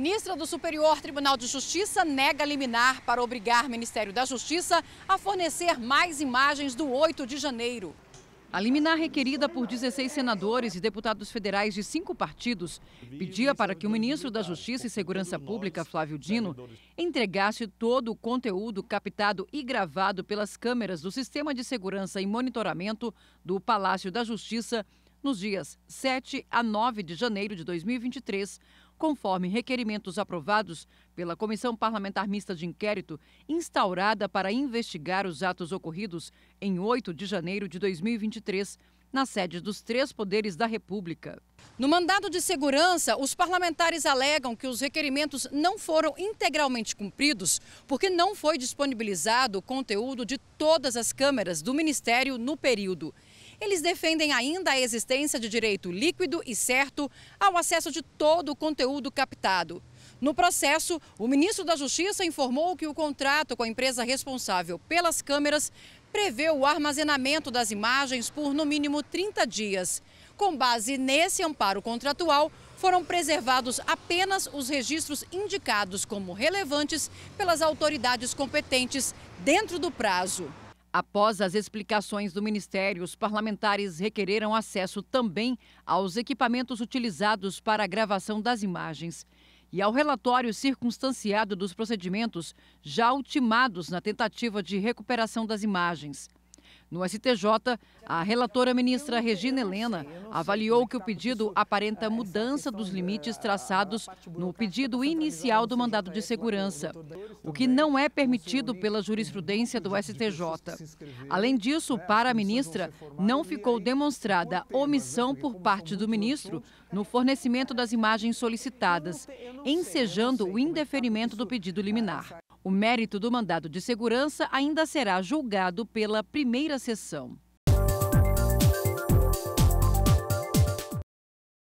Ministra do Superior Tribunal de Justiça nega liminar para obrigar Ministério da Justiça a fornecer mais imagens do 8 de janeiro. A liminar requerida por 16 senadores e deputados federais de cinco partidos pedia para que o ministro da Justiça e Segurança Pública, Flávio Dino, entregasse todo o conteúdo captado e gravado pelas câmeras do Sistema de Segurança e Monitoramento do Palácio da Justiça nos dias 7 a 9 de janeiro de 2023 conforme requerimentos aprovados pela Comissão Parlamentar Mista de Inquérito, instaurada para investigar os atos ocorridos em 8 de janeiro de 2023 na sede dos três poderes da República. No mandado de segurança, os parlamentares alegam que os requerimentos não foram integralmente cumpridos porque não foi disponibilizado o conteúdo de todas as câmeras do Ministério no período. Eles defendem ainda a existência de direito líquido e certo ao acesso de todo o conteúdo captado. No processo, o ministro da Justiça informou que o contrato com a empresa responsável pelas câmeras prevê o armazenamento das imagens por no mínimo 30 dias. Com base nesse amparo contratual, foram preservados apenas os registros indicados como relevantes pelas autoridades competentes dentro do prazo. Após as explicações do Ministério, os parlamentares requereram acesso também aos equipamentos utilizados para a gravação das imagens e ao relatório circunstanciado dos procedimentos já ultimados na tentativa de recuperação das imagens. No STJ, a relatora ministra Regina Helena avaliou que o pedido aparenta mudança dos limites traçados no pedido inicial do mandado de segurança, o que não é permitido pela jurisprudência do STJ. Além disso, para a ministra, não ficou demonstrada omissão por parte do ministro no fornecimento das imagens solicitadas, ensejando o indeferimento do pedido liminar. O mérito do mandado de segurança ainda será julgado pela primeira sessão.